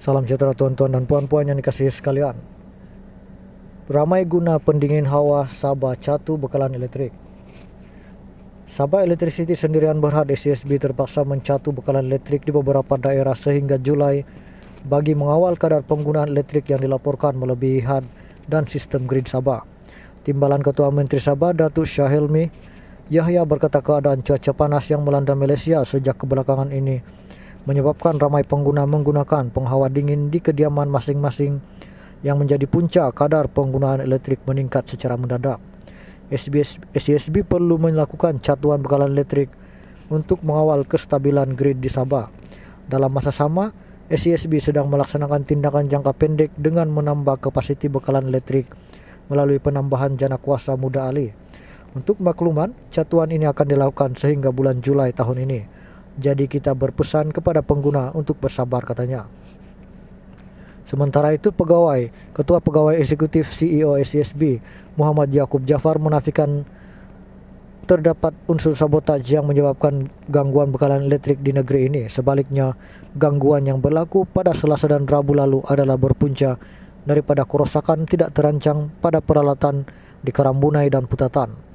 Salam sejahtera tuan-tuan dan puan-puan yang dikasih sekalian. Ramai guna pendingin hawa Sabah Catu bekalan elektrik. Sabah elektrisiti sendirian berhad SSB terpaksa mencatu bekalan elektrik di beberapa daerah sehingga Julai bagi mengawal kadar penggunaan elektrik yang dilaporkan melebihi had dan sistem grid Sabah. Timbalan Ketua Menteri Sabah Datuk Syahilmi Yahya berkata keadaan cuaca panas yang melanda Malaysia sejak kebelakangan ini menyebabkan ramai pengguna menggunakan penghawa dingin di kediaman masing-masing yang menjadi punca kadar penggunaan elektrik meningkat secara mendadak. SESB perlu melakukan catuan bekalan elektrik untuk mengawal kestabilan grid di Sabah. Dalam masa sama, SESB sedang melaksanakan tindakan jangka pendek dengan menambah kapasiti bekalan elektrik melalui penambahan jana kuasa muda alih. Untuk makluman, catuan ini akan dilakukan sehingga bulan Julai tahun ini. Jadi kita berpesan kepada pengguna untuk bersabar katanya. Sementara itu pegawai, Ketua Pegawai Eksekutif CEO SISB e Muhammad Yakub Jafar menafikan terdapat unsur sabotaj yang menyebabkan gangguan bekalan elektrik di negeri ini. Sebaliknya, gangguan yang berlaku pada Selasa dan Rabu lalu adalah berpunca daripada kerusakan tidak terancang pada peralatan di Karambunai dan Putatan.